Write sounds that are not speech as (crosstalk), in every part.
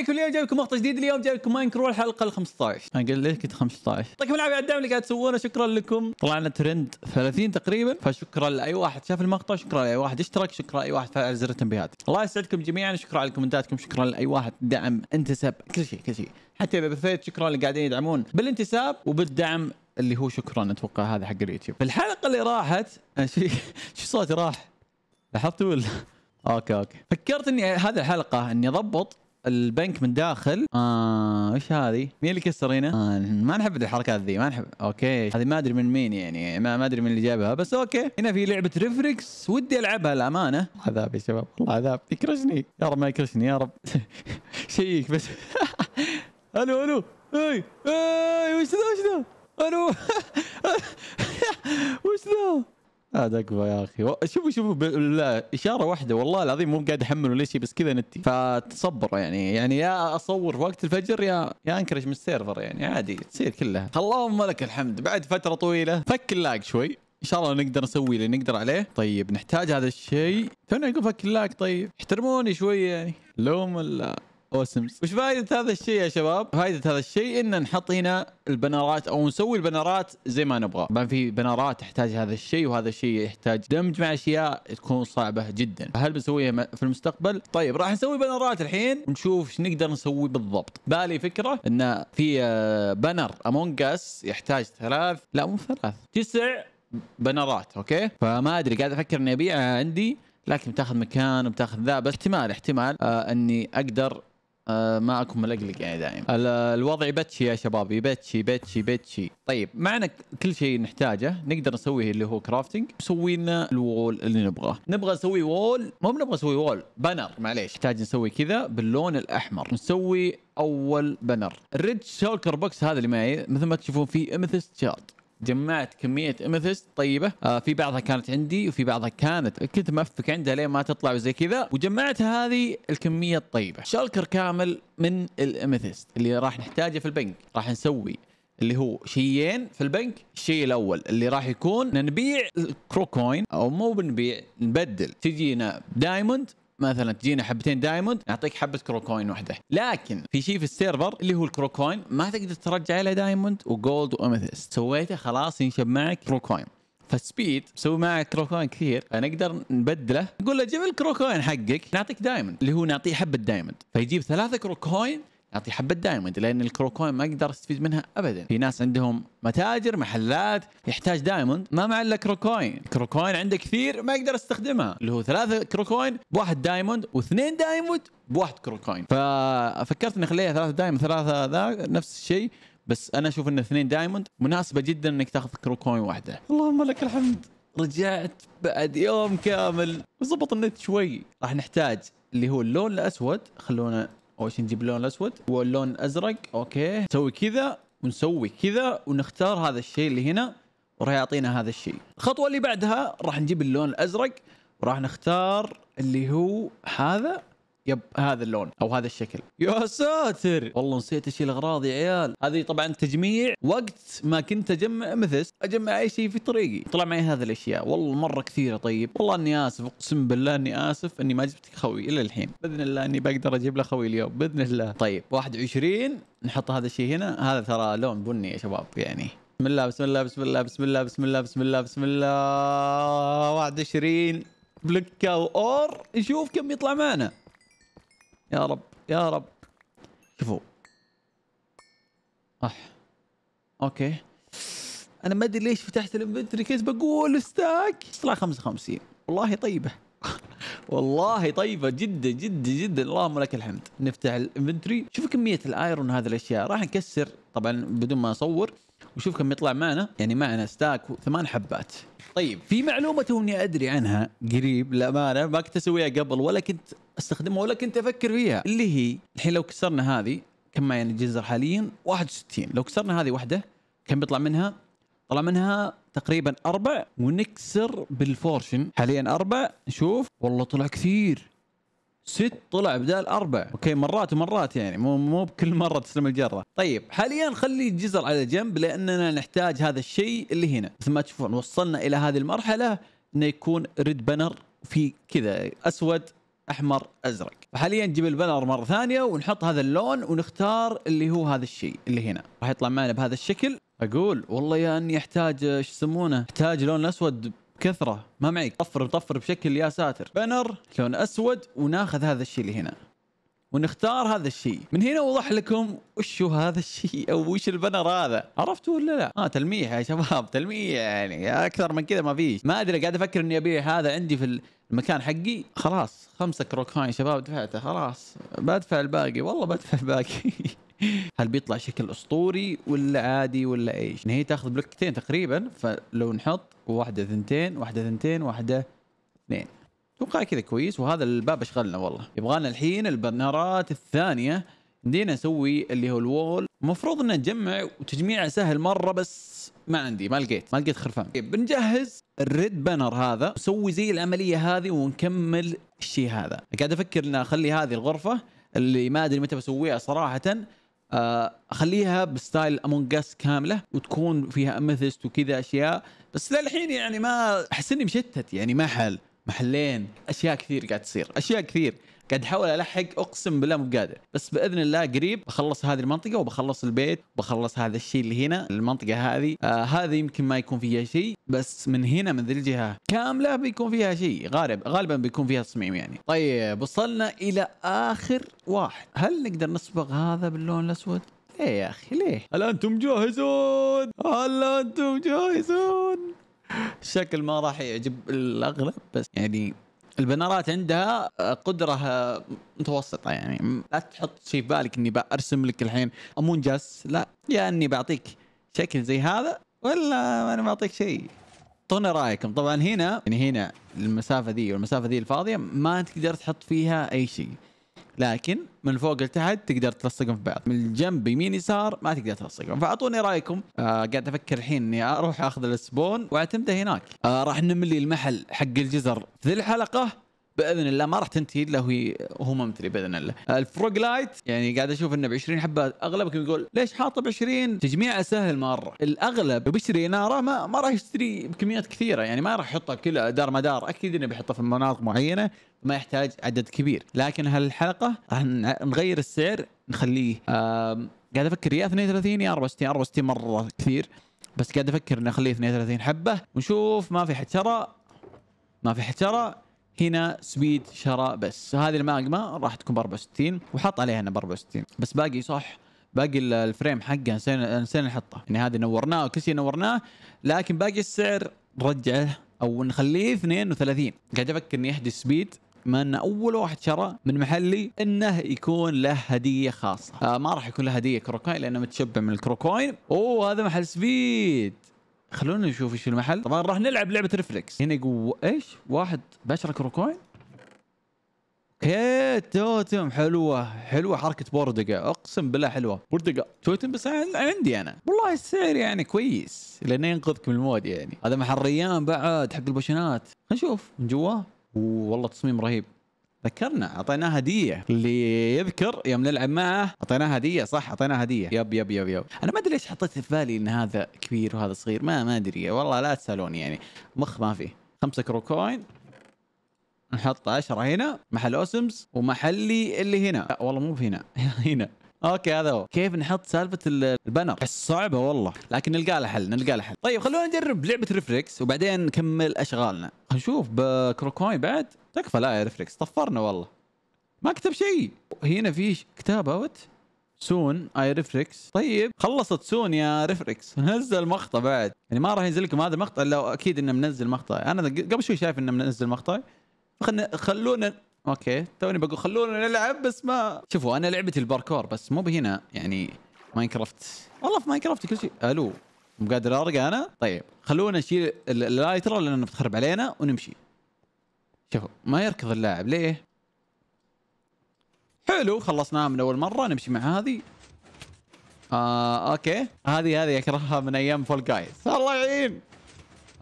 عليكم اليوم جايبكم لكم مقطع جديد اليوم جايبكم لكم ماين كرو الحلقه ال 15 انا قلت ليش كنت 15 طيب على الدعم اللي قاعد تسوونه شكرا لكم طلعنا ترند 30 تقريبا فشكرا لاي واحد شاف المقطع شكرا لاي واحد اشترك شكرا لاي واحد فعل زر التنبيهات الله يسعدكم جميعا شكرا على كومنتاتكم شكرا لاي واحد دعم انتسب كل شيء كل شيء حتى اذا بثيت شكرا اللي قاعدين يدعمون بالانتساب وبالدعم اللي هو شكرا اتوقع هذا حق اليوتيوب الحلقه اللي راحت شو (laughs) شو صوتي راح لاحظتوا ولا اوكي اوكي فكرت اني هذه الحلقه اني اضبط البنك من داخل اه ايش هذه؟ مين اللي كسر هنا؟ آه ما نحب الحركات ذي ما نحب اوكي هذه ما ادري من مين يعني ما, ما ادري من اللي جابها بس اوكي هنا في لعبه ريفركس ودي العبها الامانه عذاب يا شباب والله عذاب يكرشني يا رب ما يكرشني يا رب (laughs) شيك بس (laughs) الو الو اي اي وش ذا وش ذا الو (laughs) وش ذا دقبه يا اخي شوفوا شوفوا بالله اشاره واحده والله العظيم مو قاعد احمل ولا شيء بس كذا نتي فتصبروا يعني يعني يا اصور وقت الفجر يا يا انكرش من السيرفر يعني عادي تصير كلها اللهم لك الحمد بعد فتره طويله فك اللاج شوي ان شاء الله نقدر نسوي اللي نقدر عليه طيب نحتاج هذا الشيء تونا اقول فك اللاج طيب احترموني شوي يعني لوم الله اوسمز وش فائده هذا الشيء يا شباب فائده هذا الشيء ان نحط هنا البنرات او نسوي البنرات زي ما نبغى طبعا في بنرات تحتاج هذا الشيء وهذا الشيء يحتاج دمج مع اشياء تكون صعبه جدا هل بنسويها في المستقبل طيب راح نسوي بنرات الحين ونشوف ايش نقدر نسوي بالضبط بالي فكره ان في بنر امونج اس يحتاج ثلاث لا مو ثلاث تسع بنرات اوكي فما ادري قاعد افكر اني ابيعها عندي لكن بتاخذ مكان وبتاخذ ذا بس احتمال احتمال آه اني اقدر آه، ما اكون ملقلق يعني دائما الوضع يبتشي يا شباب يبتشي يبتشي يبتشي طيب معنا كل شيء نحتاجه نقدر نسويه اللي هو كرافتنج مسوي لنا الوول اللي نبغاه نبغى نسوي وول مو بنبغى نسوي وول بانر معليش نحتاج نسوي كذا باللون الاحمر نسوي اول بانر الريد سوكر بوكس هذا اللي معي مثل ما تشوفون فيه امثست شارت جمعت كميه امثست طيبه آه في بعضها كانت عندي وفي بعضها كانت كنت مفك عندها لين ما تطلع وزي كذا وجمعت هذه الكميه الطيبه شلكر كامل من الامثست اللي راح نحتاجه في البنك راح نسوي اللي هو شيئين في البنك الشيء الاول اللي راح يكون نبيع الكروكوين او مو بنبيع نبدل تجينا دايموند مثلا تجينا حبتين دايموند نعطيك حبه كروكوين واحده لكن في شيء في السيرفر اللي هو الكروكوين ما تقدر ترجع له دايموند وجولد واميثيست سويته خلاص ينشب معك كروكوين فالسبيد مسوي معك كروكوين كثير فنقدر نبدله نقول له جيب الكروكوين حقك نعطيك دايموند اللي هو نعطيه حبه دايموند فيجيب ثلاثه كروكوين يعطي حبه دايموند لان الكروكوين ما اقدر استفيد منها ابدا في ناس عندهم متاجر محلات يحتاج دايموند ما مع الا كروكوين كروكوين عنده كثير ما يقدر استخدمها اللي هو ثلاثه كروكوين بواحد دايموند واثنين دايموند بواحد كروكوين ففكرت اني اخليها ثلاثه دايموند ثلاثه ذا نفس الشيء بس انا اشوف ان اثنين دايموند مناسبه جدا انك تاخذ كروكوين واحده اللهم لك الحمد رجعت بعد يوم كامل وظبط النت شوي راح نحتاج اللي هو اللون الاسود خلونا اول شيء نجيب اللون الاسود واللون الازرق اوكي نسوي كذا ونسوي كذا ونختار هذا الشيء اللي هنا وراح يعطينا هذا الشيء الخطوه اللي بعدها راح نجيب اللون الازرق وراح نختار اللي هو هذا يب هذا اللون او هذا الشكل يا ساتر والله نسيت اشيل اغراضي يا عيال هذه طبعا تجميع وقت ما كنت اجمع مثس اجمع اي شيء في طريقي طلع معي هذه الاشياء والله مره كثيره طيب والله اني اسف اقسم بالله اني اسف اني ما جبت خوي الا الحين باذن الله اني بقدر اجيب له خوي اليوم باذن الله طيب 21 نحط هذا الشيء هنا هذا ترى لون بني يا شباب يعني بسم الله بسم الله بسم الله بسم الله بسم الله بسم الله بسم الله 21 بلوك او اور نشوف كم يطلع معنا يا رب يا رب شوفوا صح آه. اوكي انا ما ادري ليش فتحت الانفنتوري كيس بقول ستاك طلع 55 والله طيبه (laughs) والله طيبه جدا جدا جدا اللهم لك الحمد نفتح الانفنتوري شوف كميه الايرون هذه الاشياء راح نكسر طبعا بدون ما اصور وشوف كم يطلع معنا يعني معنا ستاك ثمان حبات طيب في معلومة توني أدري عنها قريب للأمانة ما كنت أسويها قبل ولا كنت أستخدمها ولا كنت أفكر فيها اللي هي الحين لو كسرنا هذه كم يعني الجزر حاليا 61 لو كسرنا هذه واحدة كم بيطلع منها طلع منها تقريبا أربع ونكسر بالفورشن حاليا أربع نشوف والله طلع كثير ست طلع بدال اربع اوكي مرات ومرات يعني مو مو بكل مره تسلم الجره طيب حاليا خلي الجزر على جنب لاننا نحتاج هذا الشيء اللي هنا مثل ما تشوفون وصلنا الى هذه المرحله انه يكون ريد بانر في كذا اسود احمر ازرق فحاليا نجيب البانر مره ثانيه ونحط هذا اللون ونختار اللي هو هذا الشيء اللي هنا راح يطلع معنا بهذا الشكل اقول والله يا اني احتاج ايش يسمونه احتاج لون اسود كثره ما معي طفر طفر بشكل يا ساتر بنر لون اسود وناخذ هذا الشيء اللي هنا ونختار هذا الشيء من هنا اوضح لكم وش هو هذا الشيء (laughs) او وش البنر هذا عرفتوا ولا لا اه تلميح يا شباب تلميح يعني اكثر من كذا ما فيش ما ادري قاعد افكر اني ابيع هذا عندي في المكان حقي خلاص خمسة كروكاين شباب دفعته خلاص بدفع الباقي والله بدفع الباقي (laughs) (laughs) هل بيطلع شكل اسطوري ولا عادي ولا ايش؟ يعني هي تاخذ بلوكتين تقريبا فلو نحط واحده ثنتين واحده ثنتين واحده اثنين اتوقع كذا كويس وهذا الباب اشغلنا والله لنا الحين البنرات الثانيه ندينا نسوي اللي هو الوول المفروض ان نجمع وتجميعه سهل مره بس ما عندي ما لقيت ما لقيت خرفان طيب، بنجهز الريد بانر هذا نسوي زي العمليه هذه ونكمل الشيء هذا قاعد افكر ان اخلي هذه الغرفه اللي ما ادري متى بسويها صراحه آه، اخليها بستايل امونج اس كامله وتكون فيها امثست وكذا اشياء بس للحين يعني ما احس اني مشتت يعني محل محلين اشياء كثير قاعد تصير اشياء كثير قاعد احاول الحق اقسم بالله مو قادر بس باذن الله قريب بخلص هذه المنطقه وبخلص البيت وبخلص هذا الشيء اللي هنا المنطقه هذه آه هذه يمكن ما يكون فيها شيء بس من هنا من ذي الجهه كامله بيكون فيها شيء غالب غالبا بيكون فيها تصميم يعني طيب وصلنا الى اخر واحد هل نقدر نصبغ هذا باللون الاسود ليه يا اخي ليه هل انتم جاهزون هل انتم جاهزون الشكل ما راح يعجب الاغلب بس يعني البنرات عندها آه، قدره آه، متوسطه يعني لا تحط شيء في بالك اني برسم لك الحين امونجاس آه، لا يا يعني اني بعطيك شكل زي هذا ولا انا بعطيك شيء اعطونا رايكم طبعا هنا يعني هنا المسافه ذي والمسافه ذي الفاضيه ما تقدر تحط فيها اي شيء لكن من فوق لتحت تقدر تلصقهم في بعض من الجنب يمين يسار ما تقدر تلصقهم فاعطوني رايكم آه قاعد افكر الحين اني اروح اخذ السبون واعتمده هناك آه راح نملي المحل حق الجزر في ذي الحلقه باذن الله ما راح تنتهي الا وهي هو ممتلي باذن الله. آه، الفروج لايت يعني قاعد اشوف انه ب 20 حبه اغلبكم يقول ليش حاطه ب 20 تجميعه سهل مره الاغلب بيشتري اناره ما, ما راح يشتري بكميات كثيره يعني ما راح يحطها كلها دار مدار اكيد انه بيحطها في مناطق معينه ما يحتاج عدد كبير لكن هالحلقه نغير السعر نخليه قاعد افكر يا 32 يا 64 64 مره كثير بس قاعد افكر اني اخليه 32 حبه ونشوف ما في حد شرى ما في حد شرى هنا سبيد شراء بس هذه الماجما راح تكون ب 64 وحط عليها انا ب 64 بس باقي صح باقي الفريم حقه نسينا نسينا نحطه يعني هذا نورناه وكل شيء نورناه لكن باقي السعر رجعه او نخليه 32 قاعد افكر اني احجز سبيد بما ان اول واحد شرى من محلي انه يكون له هديه خاصه آه ما راح يكون له هديه كروكوين لانه متشبع من الكروكوين اوه هذا محل سبيد خلونا نشوف ايش المحل طبعا راح نلعب لعبه ريفلكس هنا يقول ايش واحد بعشرة كروكوين اوكي توتم حلوه حلوه حركه بوردقه اقسم بالله حلوه بوردقه توتم بس عندي انا والله السعر يعني كويس لانه ينقذك من المود يعني هذا محل ريان بعد حق البوشنات نشوف من جواه والله تصميم رهيب ذكرنا اعطيناه هديه اللي يذكر يوم نلعب معه اعطيناه هديه صح اعطيناه هديه يب يب يب يب انا ما ادري ليش حطيت في بالي ان هذا كبير وهذا صغير ما ما ادري والله لا تسالوني يعني مخ ما فيه خمسة كروكوين نحط عشرة هنا محل اوسمز ومحلي اللي هنا لا والله مو هنا (laughs) هنا اوكي هذا هو كيف نحط سالفه البنر صعبه والله لكن نلقى لها حل نلقى لها حل طيب خلونا نجرب لعبه ريفريكس وبعدين نكمل اشغالنا نشوف بكروكوي بعد تكفى لا يا ريفريكس طفرنا والله ما كتب شيء هنا في كتاب اوت سون اي ريفريكس طيب خلصت سون يا ريفريكس (laughs) نزل مقطع بعد يعني ما راح ينزل لكم هذا المقطع الا اكيد انه منزل مقطع انا قبل شوي شايف انه منزل مقطع خلونا اوكي توني بقول خلونا نلعب بس ما شوفوا انا لعبتي الباركور بس مو بهنا يعني ماينكرافت والله في ماينكرافت كل شيء الو مو قادر ارقى انا طيب خلونا نشيل اللايتر لانه بتخرب علينا ونمشي شوفوا ما يركض اللاعب ليه حلو خلصناها من اول مره نمشي مع هذه آه اوكي هذه هذه اكرهها من ايام فول جايز الله يعين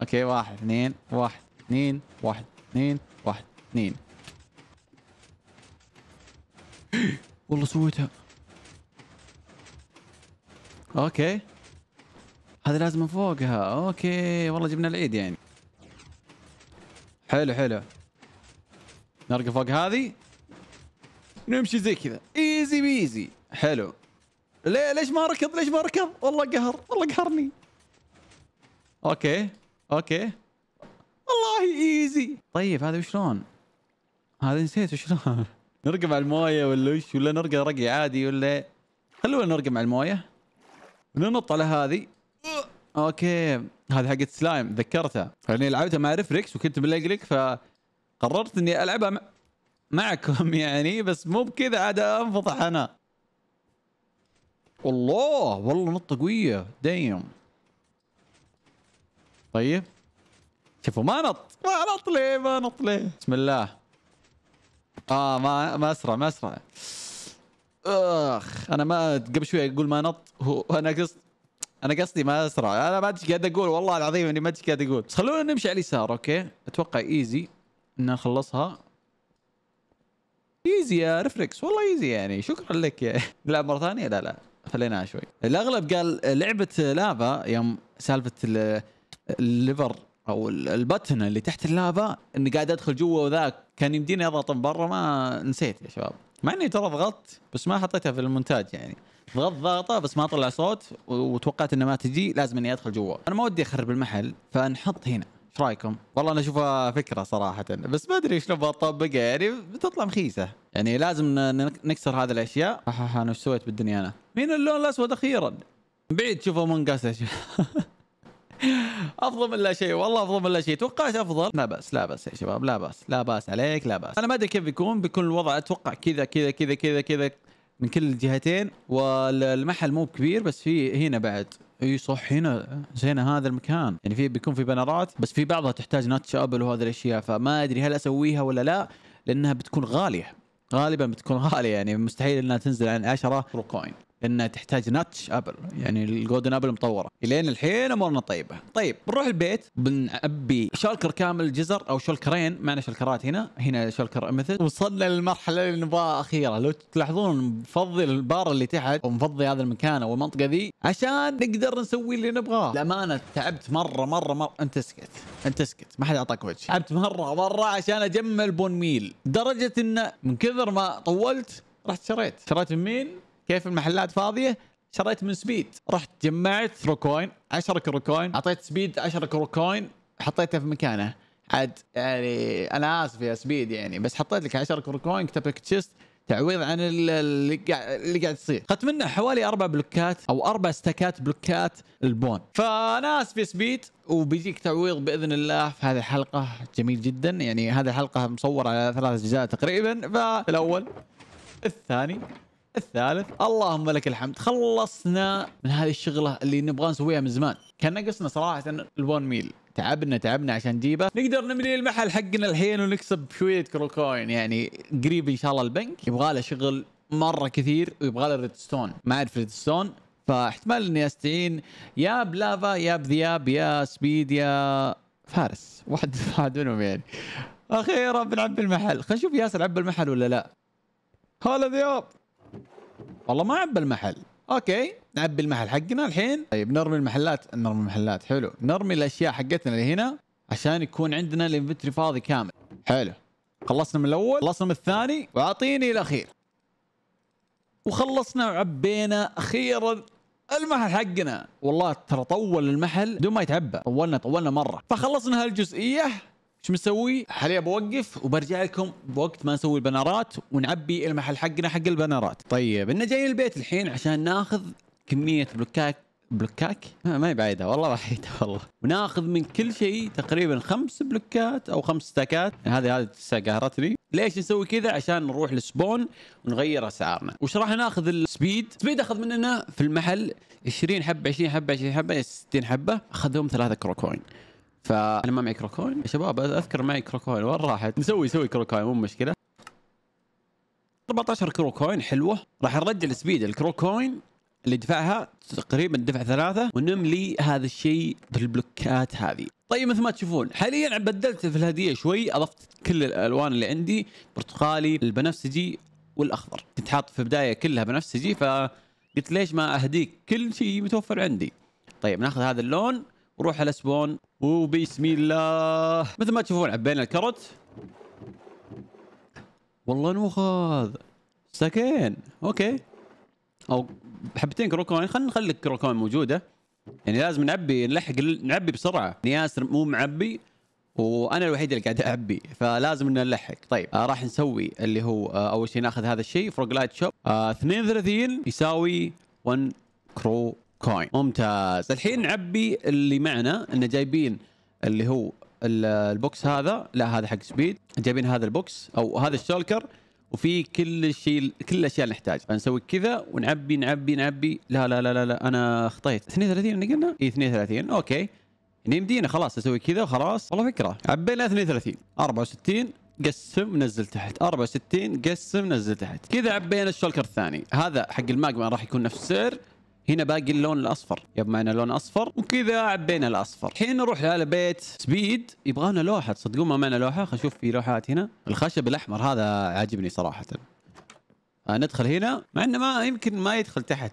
اوكي واحد اثنين واحد اثنين واحد اثنين واحد اثنين والله سويتها اوكي هذا لازم من فوقها اوكي والله جبنا العيد يعني حلو حلو نرقى فوق هذه نمشي زي كذا ايزي بيزي حلو ليه ليش ما ركض ليش ما ركض والله قهر والله قهرني اوكي اوكي والله ايزي طيب هذا وشلون هذا نسيت وشلون نرقم على المويه ولا وش ولا نرقى رقي عادي ولا خلونا نرقم على المويه ننط على هذه اوكي هذه حقت سلايم ذكرتها لاني يعني لعبتها مع ريفريكس وكنت بلقلك فقررت اني العبها معكم (laughs) يعني بس مو بكذا عاد انفضح انا الله والله نطه قويه دايم طيب شوفوا ما نط ما نط ليه ما نط ليه بسم الله اه ما ما اسرع ما اسرع اخ انا ما قبل شوي اقول ما نط هو انا قصد انا قصدي ما اسرع انا ما ادري قاعد اقول والله العظيم اني ما ادري قاعد اقول بس خلونا نمشي على اليسار اوكي اتوقع ايزي ان نخلصها ايزي يا ريفلكس والله ايزي يعني شكرا لك يا نلعب (laughs) مره ثانيه لا لا خليناها شوي الاغلب قال لعبه لافا يوم سالفه الليفر او البتن اللي تحت اللافا اني قاعد ادخل جوا وذاك كان يمديني اضغط من برا ما نسيت يا شباب مع اني ترى ضغطت بس ما حطيتها في المونتاج يعني ضغط ضغطه بس ما طلع صوت وتوقعت انه ما تجي لازم اني ادخل جوا انا ما ودي اخرب المحل فنحط هنا ايش رايكم؟ والله انا اشوفها فكره صراحه بس ما ادري شلون بطبقها يعني بتطلع مخيسه يعني لازم نكسر هذه الاشياء انا ايش سويت بالدنيا انا؟ مين اللون الاسود اخيرا؟ بعيد تشوفه منقص (laughs) (laughs) افضل من لا شيء والله افضل من لا شيء توقعت افضل لا باس لا باس يا شباب لا باس لا باس عليك لا باس انا ما ادري كيف بيكون بيكون الوضع اتوقع كذا كذا كذا كذا كذا من كل الجهتين والمحل مو كبير بس في هنا بعد اي صح هنا زين هذا المكان يعني في بيكون في بنرات بس في بعضها تحتاج ناتش ابل وهذه الاشياء فما ادري هل اسويها ولا لا لانها بتكون غاليه غالبا بتكون غاليه يعني مستحيل انها تنزل عن 10 كوين انها تحتاج ناتش ابل يعني الجولدن ابل مطوره الين الحين امورنا طيبه طيب بنروح البيت بنعبي شلكر كامل جزر او شلكرين معنا شلكرات هنا هنا شلكر امثل وصلنا للمرحله اللي نبغاها اخيره لو تلاحظون مفضي البار اللي تحت ومفضي هذا المكان او المنطقه ذي عشان نقدر نسوي اللي نبغاه للامانه تعبت مره مره مره انت اسكت انت اسكت ما حد اعطاك وجه تعبت مره مره عشان اجمل بون ميل درجه انه من كثر ما طولت رحت شريت شريت من مين؟ كيف المحلات فاضيه شريت من سبيد رحت جمعت ثرو 10 كرو كوين اعطيت سبيد 10 كرو كوين حطيتها في مكانه عاد يعني انا اسف يا سبيد يعني بس حطيت لك 10 كرو كوين كتب لك تشيست تعويض عن اللي قاعد اللي قاعد يصير اخذت منه حوالي اربع بلوكات او اربع استكات بلوكات البون فانا اسف يا سبيد وبيجيك تعويض باذن الله في هذه الحلقه جميل جدا يعني هذه الحلقه مصوره على ثلاث اجزاء تقريبا فالاول الثاني الثالث اللهم لك الحمد خلصنا من هذه الشغله اللي نبغى نسويها من زمان كان نقصنا صراحه الون ميل تعبنا تعبنا عشان نجيبه نقدر نملي المحل حقنا الحين ونكسب شويه كروكوين يعني قريب ان شاء الله البنك يبغى له شغل مره كثير ويبغى له ريدستون ما اعرف ريدستون فاحتمال اني استعين يا بلافا يا بذياب يا سبيد يا فارس واحد (laughs) واحد منهم يعني اخيرا بنعبي المحل خلينا نشوف ياسر عبى المحل ولا لا هلا ذياب والله ما عبى المحل اوكي نعبي المحل حقنا الحين طيب نرمي المحلات نرمي المحلات حلو نرمي الاشياء حقتنا اللي هنا عشان يكون عندنا الانفنتري فاضي كامل حلو خلصنا من الاول خلصنا من الثاني واعطيني الاخير وخلصنا وعبينا اخيرا المحل حقنا والله ترى طول المحل بدون ما يتعبى طولنا طولنا مره فخلصنا هالجزئيه شو مسوي؟ حاليا بوقف وبرجع لكم بوقت ما نسوي البنرات ونعبي المحل حقنا حق البنرات. طيب انا جايين البيت الحين عشان ناخذ كميه بلوكات بلوكاك ما هي بعيدة والله بعيدة والله وناخذ من كل شيء تقريبا خمس بلوكات او خمس ستاكات هذه هذه قهرتني ليش نسوي كذا عشان نروح للسبون ونغير اسعارنا وش راح ناخذ السبيد سبيد اخذ مننا في المحل 20 حبة 20 حبة 20 حبة 60 حبة اخذهم ثلاثه كروكوين فانا ما معي كروكوين يا شباب اذكر معي كروكوين وين راحت؟ نسوي سوي كروكوين مو مشكله 14 كروكوين حلوه راح نرجع سبيد الكروكوين اللي دفعها تقريبا دفع ثلاثة ونملي هذا الشيء بالبلوكات هذه طيب مثل ما تشوفون حاليا بدلت في الهدية شوي أضفت كل الألوان اللي عندي برتقالي البنفسجي والأخضر كنت حاط في بداية كلها بنفسجي فقلت ليش ما أهديك كل شيء متوفر عندي طيب ناخذ هذا اللون وروح على سبون وبسم الله مثل ما تشوفون عبينا الكرت والله نوخذ ساكين اوكي او حبتين كروكوين خلينا نخلي الكروكوين موجوده يعني لازم نعبي نلحق نعبي بسرعه ياسر مو معبي وانا الوحيد اللي قاعد اعبي فلازم ان نلحق طيب آه راح نسوي اللي هو آه اول شيء ناخذ هذا الشيء فروغ لايت شوب آه 32 يساوي 1 كرو كوين ممتاز الحين عبي اللي معنا انه جايبين اللي هو البوكس هذا لا هذا حق سبيد جايبين هذا البوكس او هذا الشولكر وفي كل شيء كل الاشياء اللي نحتاج فنسوي كذا ونعبي نعبي نعبي لا لا لا لا, لا. انا اخطيت 32 اللي قلنا اي 32 اوكي نمدينا يمدينا خلاص اسوي كذا وخلاص والله فكره عبينا 32 64 قسم نزل تحت 64 قسم نزل تحت كذا عبينا الشولكر الثاني هذا حق الماجما راح يكون نفس السعر هنا باقي اللون الاصفر يب معنا لون اصفر وكذا عبينا الاصفر الحين نروح على بيت سبيد يبغانا لوحه تصدقون ما معنا لوحه خلينا نشوف في لوحات هنا الخشب الاحمر هذا عاجبني صراحه آه ندخل هنا مع انه ما يمكن ما يدخل تحت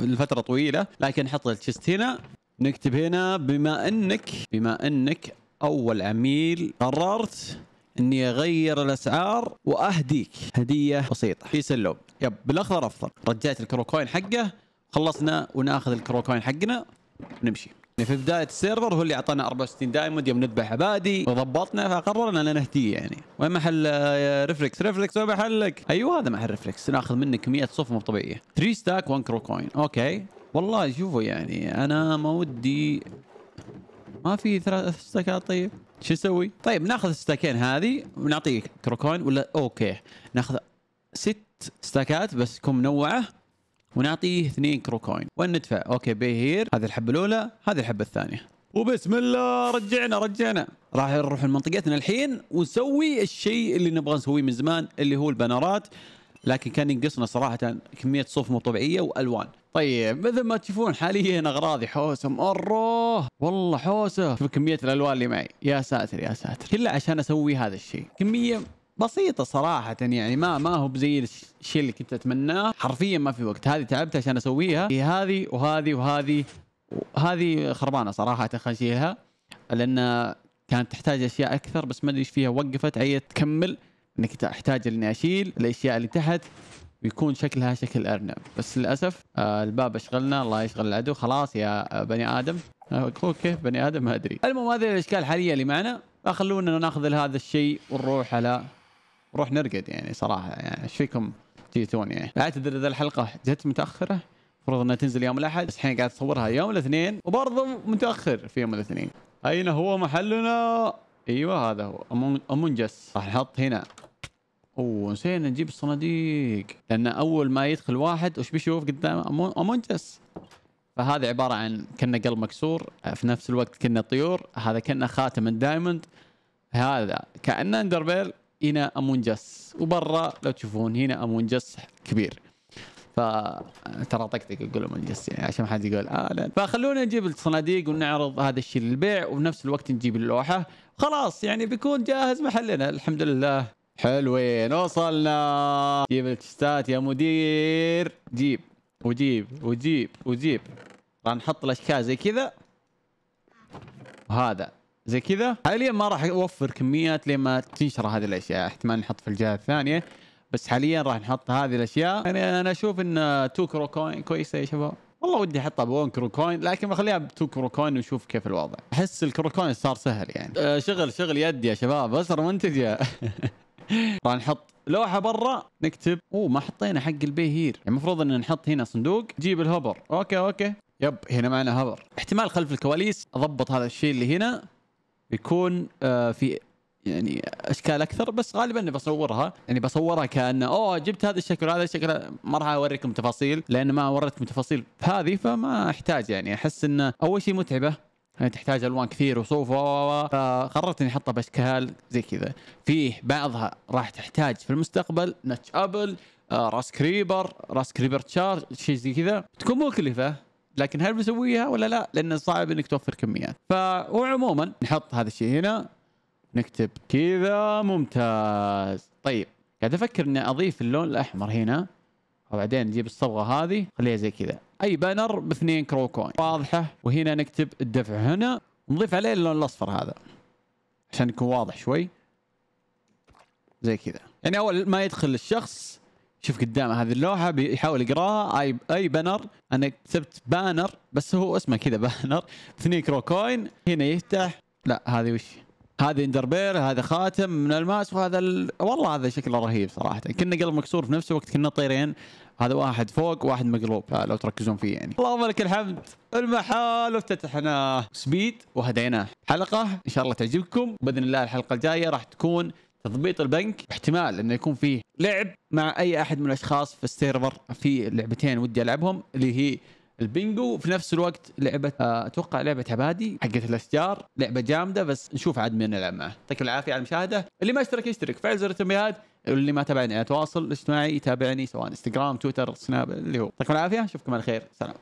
لفتره طويله لكن نحط التشست هنا نكتب هنا بما انك بما انك اول عميل قررت اني اغير الاسعار واهديك هديه بسيطه في سلوب يب بالاخضر افضل رجعت الكروكوين حقه خلصنا وناخذ الكروكوين حقنا ونمشي يعني في بدايه السيرفر هو اللي اعطانا 64 دايموند يوم نذبح عبادي وضبطنا فقررنا ان نهديه يعني وين محل آه، ريفلكس ريفلكس وين محلك؟ ايوه هذا محل ريفلكس ناخذ منك 100 صف مو طبيعيه 3 ستاك 1 كرو كوين اوكي والله شوفوا يعني انا ما ودي ما في ثلاث ستاكات طيب شو نسوي؟ طيب ناخذ الستاكين هذه ونعطيه كرو كوين ولا اوكي ناخذ ست ستاكات بس تكون منوعه ونعطيه اثنين كروكوين كوين وندفع اوكي بي هير هذه الحبه الاولى هذه الحبه الثانيه وبسم الله رجعنا رجعنا راح نروح لمنطقتنا الحين ونسوي الشيء اللي نبغى نسويه من زمان اللي هو البنرات لكن كان ينقصنا صراحه كميه صوف مو طبيعيه والوان طيب مثل ما تشوفون حاليا اغراضي حوسه مره والله حوسه شوف كميه الالوان اللي معي يا ساتر يا ساتر كله عشان اسوي هذا الشيء كميه بسيطة صراحة يعني ما ما هو بزي الشيء اللي كنت اتمناه حرفيا ما في وقت هذه تعبت عشان اسويها هي هذه وهذه وهذه هذه خربانة صراحة خلينا نشيلها لان كانت تحتاج اشياء اكثر بس ما ادري ايش فيها وقفت عيت تكمل اني كنت احتاج اني اشيل الاشياء اللي تحت ويكون شكلها شكل ارنب بس للاسف آه، الباب اشغلنا الله يشغل العدو خلاص يا آه، بني ادم آه، أوكي بني ادم ما ادري المهم هذه الاشكال الحاليه اللي معنا فخلونا ناخذ هذا الشيء ونروح على نروح نرقد يعني صراحه يعني ايش فيكم جيتون يعني اعتذر اذا الحلقه جت متاخره المفروض انها تنزل يوم الاحد بس الحين قاعد اصورها يوم الاثنين وبرضه متاخر في يوم الاثنين اين هو محلنا ايوه هذا هو امونجس راح نحط هنا اوه نسينا نجيب الصناديق لان اول ما يدخل واحد وش بيشوف قدامه امونجس فهذا عباره عن كنا قلب مكسور في نفس الوقت كنا طيور هذا كنا خاتم الدايموند هذا كانه اندربيل هنا امونجس وبرا لو تشوفون هنا امونجس كبير ف ترى طقطق اقول امونجس يعني عشان ما حد يقول آه لا فخلونا نجيب الصناديق ونعرض هذا الشيء للبيع وبنفس الوقت نجيب اللوحه خلاص يعني بيكون جاهز محلنا الحمد لله حلوين وصلنا جيب التشتات يا مدير جيب وجيب وجيب وجيب راح نحط الاشكال زي كذا وهذا زي كذا حاليا ما راح اوفر كميات لما تنشر هذه الاشياء احتمال نحط في الجهه الثانيه بس حاليا راح نحط هذه الاشياء يعني انا اشوف ان 2 كرو كوين كويسه يا شباب والله ودي احطها ب 1 كرو كوين لكن بخليها ب 2 كرو كوين ونشوف كيف الوضع احس الكرو كوين صار سهل يعني أه شغل شغل يد يا شباب منتج يا (laughs) راح نحط لوحه برا نكتب اوه ما حطينا حق البي يعني هير المفروض ان نحط هنا صندوق جيب الهبر اوكي اوكي يب هنا معنا هبر احتمال خلف الكواليس اضبط هذا الشيء اللي هنا بيكون آه، في يعني اشكال اكثر بس غالبا اني بصورها يعني بصورها كان اوه جبت هذا الشكل هذا الشكل ما راح اوريكم تفاصيل لان ما وريتكم تفاصيل هذه فما احتاج يعني احس انه اول شيء متعبه يعني تحتاج الوان كثير وصوف و و فقررت اني احطها باشكال زي كذا فيه بعضها راح تحتاج في المستقبل نتش ابل آه، راس كريبر راس كريبر تشارج شيء زي كذا تكون مكلفه لكن هل بسويها ولا لا لانه صعب انك توفر كميات ف وعموما نحط هذا الشيء هنا نكتب كذا ممتاز طيب قاعد افكر اني اضيف اللون الاحمر هنا وبعدين نجيب الصبغه هذه خليها زي كذا اي بانر باثنين كرو كوين واضحه وهنا نكتب الدفع هنا نضيف عليه اللون الاصفر هذا عشان يكون واضح شوي زي كذا يعني اول ما يدخل الشخص شوف قدامه هذه اللوحه بيحاول يقراها اي اي بانر انا كتبت بانر بس هو اسمه كذا (laughs) بانر اثنين كرو كوين هنا يفتح لا هذه وش هذه اندربير هذا خاتم من الماس وهذا ال... والله هذا شكله رهيب صراحه كنا قلب مكسور في نفس الوقت كنا طيرين هذا واحد فوق واحد مقلوب لو تركزون فيه يعني اللهم لك الحمد المحال افتتحناه سبيد وهديناه حلقه ان شاء الله تعجبكم باذن الله الحلقه الجايه راح تكون تضبيط البنك احتمال انه يكون فيه لعب مع اي احد من الاشخاص في السيرفر في لعبتين ودي العبهم اللي هي البنجو في نفس الوقت لعبه آه، اتوقع لعبه عبادي حقت الاشجار لعبه جامده بس نشوف عاد مين نلعب معه يعطيك العافيه على المشاهده اللي ما اشترك يشترك فعل زر التنبيهات واللي ما تابعني على التواصل الاجتماعي يتابعني سواء انستغرام تويتر سناب اللي هو يعطيكم العافيه اشوفكم على خير سلام